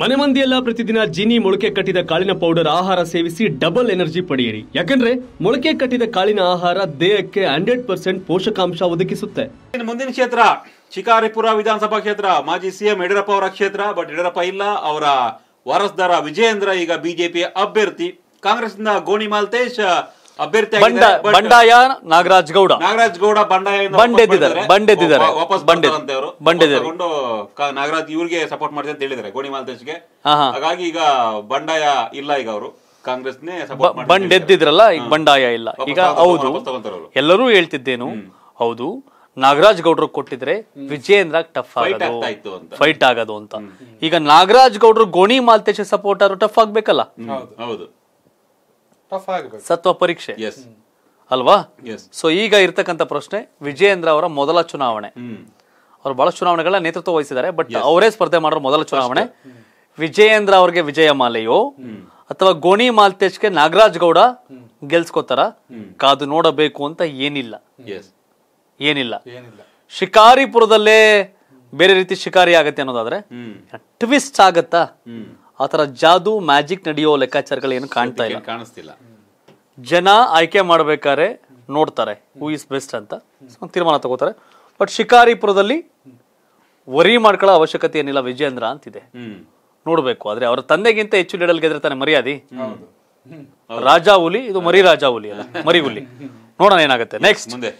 ಮನೆ ಮಂದಿಯೆಲ್ಲ ಪ್ರತಿದಿನ ಜೀನಿ ಮೊಳಕೆ ಕಟ್ಟಿದ ಕಾಳಿನ ಪೌಡರ್ ಆಹಾರ ಸೇವಿಸಿ ಡಬಲ್ ಎನರ್ಜಿ ಪಡೆಯಿರಿ ಯಾಕಂದ್ರೆ ಮೊಳಕೆ ಕಟ್ಟಿದ ಕಾಳಿನ ಆಹಾರ ದೇಹಕ್ಕೆ ಹಂಡ್ರೆಡ್ ಪರ್ಸೆಂಟ್ ಪೋಷಕಾಂಶ ಒದಗಿಸುತ್ತೆ ಮುಂದಿನ ಕ್ಷೇತ್ರ ಶಿಕಾರಿಪುರ ವಿಧಾನಸಭಾ ಕ್ಷೇತ್ರ ಮಾಜಿ ಸಿಎಂ ಯಡಿಯೂರಪ್ಪ ಅವರ ಕ್ಷೇತ್ರ ಬಟ್ ಯಡಿಯೂರಪ್ಪ ಇಲ್ಲ ಅವರ ವಾರಸ್ದಾರ ವಿಜಯೇಂದ್ರ ಈಗ ಬಿಜೆಪಿ ಅಭ್ಯರ್ಥಿ ಕಾಂಗ್ರೆಸ್ನಿಂದ ಗೋಣಿ ಮಾಲ್ತೇಶ್ ಅಭ್ಯರ್ಥಿ ಬಂಡಾಯ ನಾಗರಾಜ್ ಗೌಡ ನಾಗರಾಜ್ ಗೌಡ ಬಂಡಾಯ ಬಂಡೆದ್ದಿದ್ದಾರೆ ಬಂಡೆದ್ದಿದ್ದಾರೆ ವಾಪಸ್ ಬಂಡೆ ಅವರು ನಾಗರಾಜ್ ಇವ್ರಿಗೆ ಸಪೋರ್ಟ್ ಮಾಡಿದೆ ಅಂತ ಹೇಳಿದ್ದಾರೆ ಗೋಣಿ ಮಾಲ್ತೇಶ್ಗೆ ಹಾಗಾಗಿ ಈಗ ಬಂಡಾಯ ಇಲ್ಲ ಈಗ ಅವರು ಕಾಂಗ್ರೆಸ್ನೇ ಬಂಡೆದ್ದಿದ್ರಲ್ಲ ಈಗ ಬಂಡಾಯ ಇಲ್ಲ ಈಗ ಹೌದು ಎಲ್ಲರೂ ಹೇಳ್ತಿದ್ದೇನು ಹೌದು ನಾಗರಾಜ್ ಗೌಡ್ರು ಕೊಟ್ಟಿದ್ರೆ ವಿಜಯೇಂದ್ರ ಟಫ್ ಆಗೋದು ಫೈಟ್ ಆಗೋದು ಅಂತ ಈಗ ನಾಗರಾಜ್ ಗೌಡ್ರು ಗೋಣಿ ಮಾಲ್ತೇಶ್ ಸಪೋರ್ಟ್ ಆದ್ರೂ ಟಫ್ ಆಗ್ಬೇಕಲ್ಲ ಹೌದು ಸತ್ವ ಪರೀಕ್ಷೆ ಅಲ್ವಾ ಸೊ ಈಗ ಇರ್ತಕ್ಕಂಥ ಪ್ರಶ್ನೆ ವಿಜಯೇಂದ್ರ ಅವರ ಮೊದಲ ಚುನಾವಣೆ ಅವರು ಬಹಳ ಚುನಾವಣೆಗಳ ನೇತೃತ್ವ ವಹಿಸಿದ್ದಾರೆ ಬಟ್ ಅವರೇ ಸ್ಪರ್ಧೆ ಮಾಡೋ ಮೊದಲ ಚುನಾವಣೆ ವಿಜಯೇಂದ್ರ ಅವರಿಗೆ ವಿಜಯ ಮಾಲೆಯೋ ಅಥವಾ ಗೋಣಿ ಮಾಲ್ತೇಶ್ಗೆ ನಾಗರಾಜ್ ಗೌಡ ಗೆಲ್ಸ್ಕೋತಾರ ಕಾದು ನೋಡಬೇಕು ಅಂತ ಏನಿಲ್ಲ ಏನಿಲ್ಲ ಶಿಕಾರಿಪುರದಲ್ಲೇ ಬೇರೆ ರೀತಿ ಶಿಕಾರಿ ಆಗತ್ತೆ ಅನ್ನೋದಾದ್ರೆ ಟ್ವಿಸ್ಟ್ ಆಗತ್ತಾ ಆ ಥರ ಜಾದೂ ಮ್ಯಾಜಿಕ್ ನಡೆಯೋ ಏನು ಕಾಣ್ತಾ ಇಲ್ಲ ಕಾಣಿಸ್ತಿಲ್ಲ ಜನ ಆಯ್ಕೆ ಮಾಡಬೇಕಾದ್ರೆ ನೋಡ್ತಾರೆ ಹೂ ಇಸ್ ಬೆಸ್ಟ್ ಅಂತ ಒಂದು ತೀರ್ಮಾನ ತಗೋತಾರೆ ಬಟ್ ಶಿಕಾರಿಪುರದಲ್ಲಿ ವರಿ ಮಾಡ್ಕೊಳ್ಳೋ ಅವಶ್ಯಕತೆ ಏನಿಲ್ಲ ವಿಜೇಂದ್ರ ಅಂತಿದೆ ನೋಡಬೇಕು ಆದ್ರೆ ಅವರ ತಂದೆಗಿಂತ ಹೆಚ್ಚು ಲೀಡಲ್ ಗೆದ್ರೆ ತಾನೆ ಮರ್ಯಾದಿ ರಾಜಾ ಹುಲಿ ಇದು ಮರಿ ರಾಜಾ ಹುಲಿ ಅಲ್ಲ ಮರಿ ಹುಲಿ ನೋಡೋಣ ಏನಾಗುತ್ತೆ ನೆಕ್ಸ್ಟ್ ಮುಂದೆ